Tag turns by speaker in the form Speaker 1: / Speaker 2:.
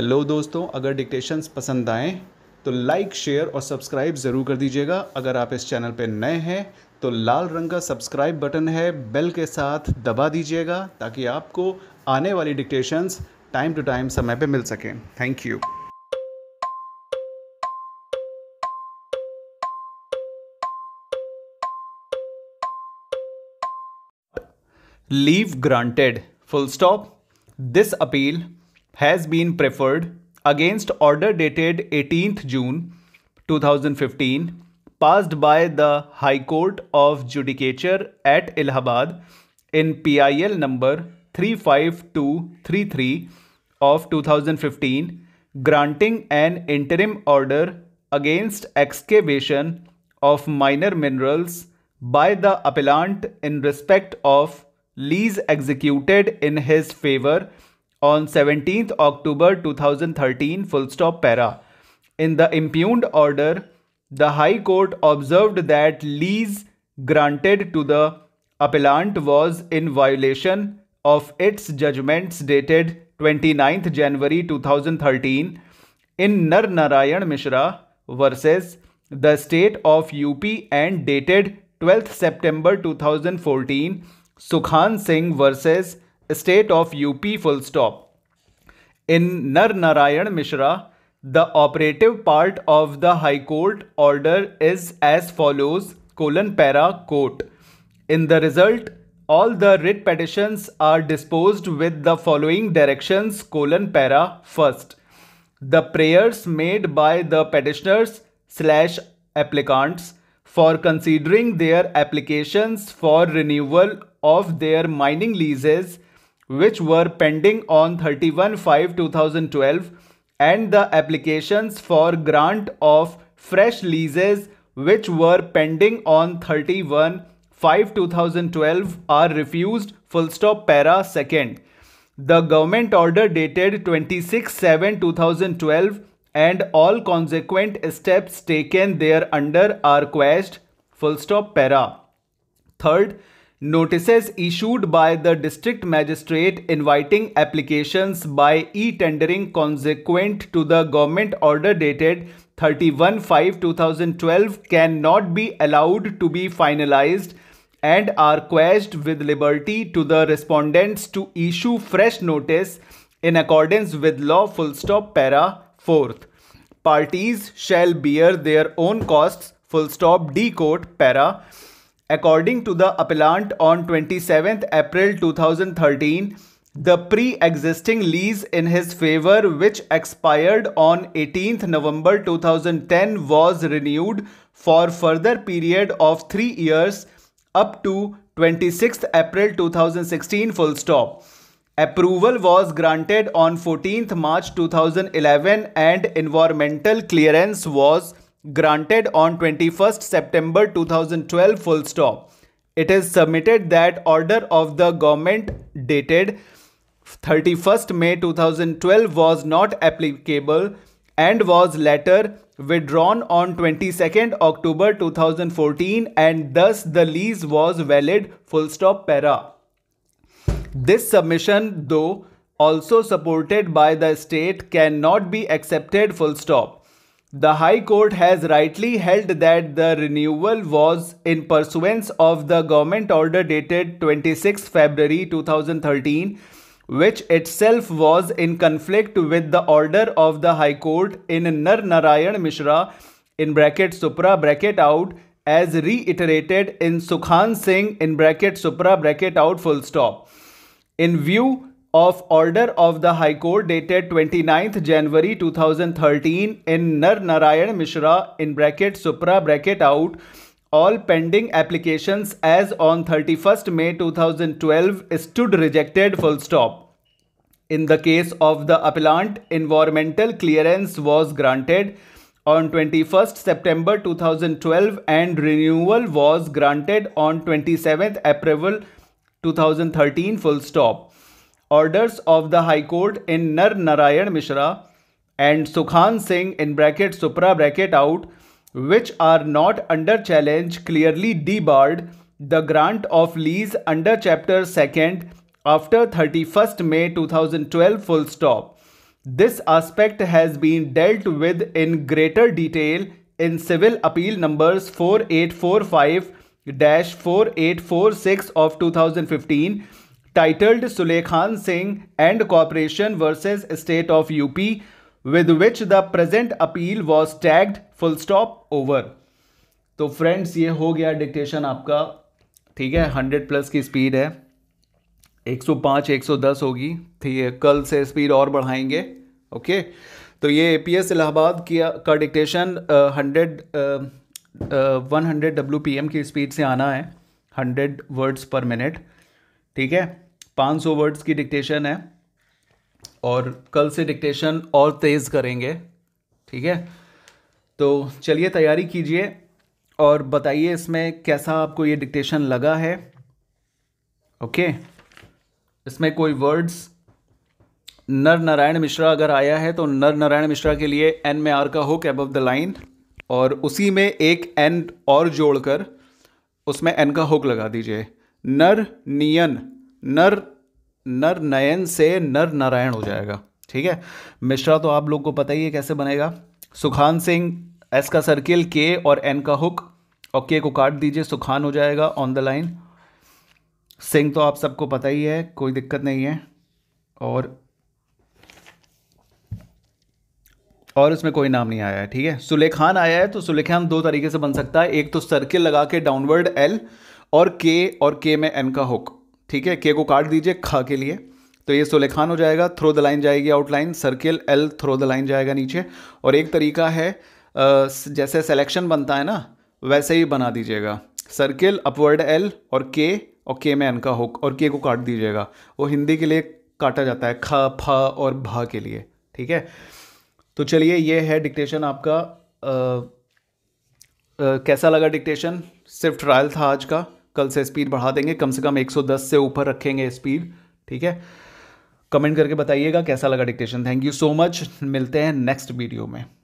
Speaker 1: Hello दोस्तों अगर dictations पसंद आएँ तो लाइक शेयर और सब्सक्राइब ज़रूर कर दीजिएगा अगर आप इस चैनल पर नए हैं तो लाल रंग का सब्सक्राइब बटन है बेल के साथ दबा दीजिएगा ताकि आपको आने वाली डिक्टेशंस टाइम टू टाइम समय पे मिल सकें thank you leave granted full stop this appeal has been preferred against order dated 18th June 2015 passed by the High Court of Judicature at Allahabad in PIL number 35233 of 2015 granting an interim order against excavation of minor minerals by the appellant in respect of lease executed in his favor on 17th October 2013 full stop para. In the impugned order, the High Court observed that lease granted to the appellant was in violation of its judgments dated 29th January 2013 in Nar Narayan Mishra versus the state of UP and dated 12th September 2014 Sukhan Singh versus state of UP full stop. In Nar Narayan Mishra, the operative part of the High Court order is as follows colon para quote. In the result, all the writ petitions are disposed with the following directions colon para first. The prayers made by the petitioners slash applicants for considering their applications for renewal of their mining leases which were pending on 31 5 2012 and the applications for grant of fresh leases which were pending on 31 5 2012 are refused full stop para second the government order dated 26 7 2012 and all consequent steps taken thereunder are quashed full stop para third Notices issued by the district magistrate inviting applications by e-tendering consequent to the government order dated 31 5 2012 cannot be allowed to be finalized and are quashed with liberty to the respondents to issue fresh notice in accordance with law full stop para fourth parties shall bear their own costs full stop d court para According to the appellant, on 27th April 2013, the pre-existing lease in his favor which expired on 18th November 2010 was renewed for further period of 3 years up to 26th April 2016 full stop. Approval was granted on 14th March 2011 and environmental clearance was granted on 21st September 2012 full stop. It is submitted that order of the government dated 31st May 2012 was not applicable and was later withdrawn on 22nd October 2014 and thus the lease was valid full stop para. This submission though also supported by the state cannot be accepted full stop. The High Court has rightly held that the renewal was in pursuance of the government order dated 26 February 2013, which itself was in conflict with the order of the High Court in Nar Narayan Mishra in bracket supra bracket out as reiterated in Sukhan Singh in bracket supra bracket out full stop. In view of order of the High Court dated 29th January 2013 in Nar Narayan Mishra in bracket supra bracket out all pending applications as on 31st May 2012 stood rejected full stop. In the case of the appellant, environmental clearance was granted on 21st September 2012 and renewal was granted on 27th April 2013 full stop orders of the High Court in Nar Narayan Mishra and Sukhan Singh in bracket Supra bracket out, which are not under challenge, clearly debarred the grant of lease under Chapter 2nd after 31st May 2012 full stop. This aspect has been dealt with in greater detail in Civil Appeal numbers 4845 4846 of 2015 titled Sulekhan Singh and Corporation versus State of UP, with which the present appeal was tagged full stop over. तो friends ये हो गया dictation आपका ठीक है 100 plus की speed है 105 110 होगी ठीक है कल से स्पीड और बढ़ाएंगे ओके तो ये ए पी एस इलाहाबाद की का dictation hundred one hundred W P M की स्पीड से आना है हंड्रेड वर्ड्स पर मिनट ठीक है 500 वर्ड्स की डिक्टेशन है और कल से डिक्टेशन और तेज़ करेंगे ठीक है तो चलिए तैयारी कीजिए और बताइए इसमें कैसा आपको ये डिक्टेशन लगा है ओके इसमें कोई वर्ड्स नर नारायण मिश्रा अगर आया है तो नर नारायण मिश्रा के लिए एन में आर का हुक एबव द लाइन और उसी में एक एन और जोड़कर उसमें एन का हुक लगा दीजिए नर नियन नर नर नयन से नर नारायण हो जाएगा ठीक है मिश्रा तो आप लोग को पता ही है कैसे बनेगा सुखान सिंह एस का सर्किल के और एन का हुक और के को काट दीजिए सुखान हो जाएगा ऑन द लाइन सिंह तो आप सबको पता ही है कोई दिक्कत नहीं है और और इसमें कोई नाम नहीं आया है ठीक है सुलेखान आया है तो सुलेखान दो तरीके से बन सकता है एक तो सर्किल लगा के डाउनवर्ड एल और के और के में एन का हुक ठीक है के को काट दीजिए खा के लिए तो ये सुलेखान हो जाएगा थ्रो द लाइन जाएगी outline circle L through the line जाएगा नीचे और एक तरीका है जैसे सेलेक्शन बनता है ना वैसे ही बना दीजिएगा सर्किल अपवर्ड एल और के और के में एन का हुक और के को काट दीजिएगा वो हिंदी के लिए काटा जाता है ख फ और भ के लिए ठीक है तो चलिए ये है डिक्टेशन आपका आ, आ, कैसा लगा डिक्टेशन सिर्फ ट्रायल था आज का कल से स्पीड बढ़ा देंगे कम से कम 110 से ऊपर रखेंगे स्पीड ठीक है कमेंट करके बताइएगा कैसा लगा dictation thank you so much मिलते हैं नेक्स्ट वीडियो में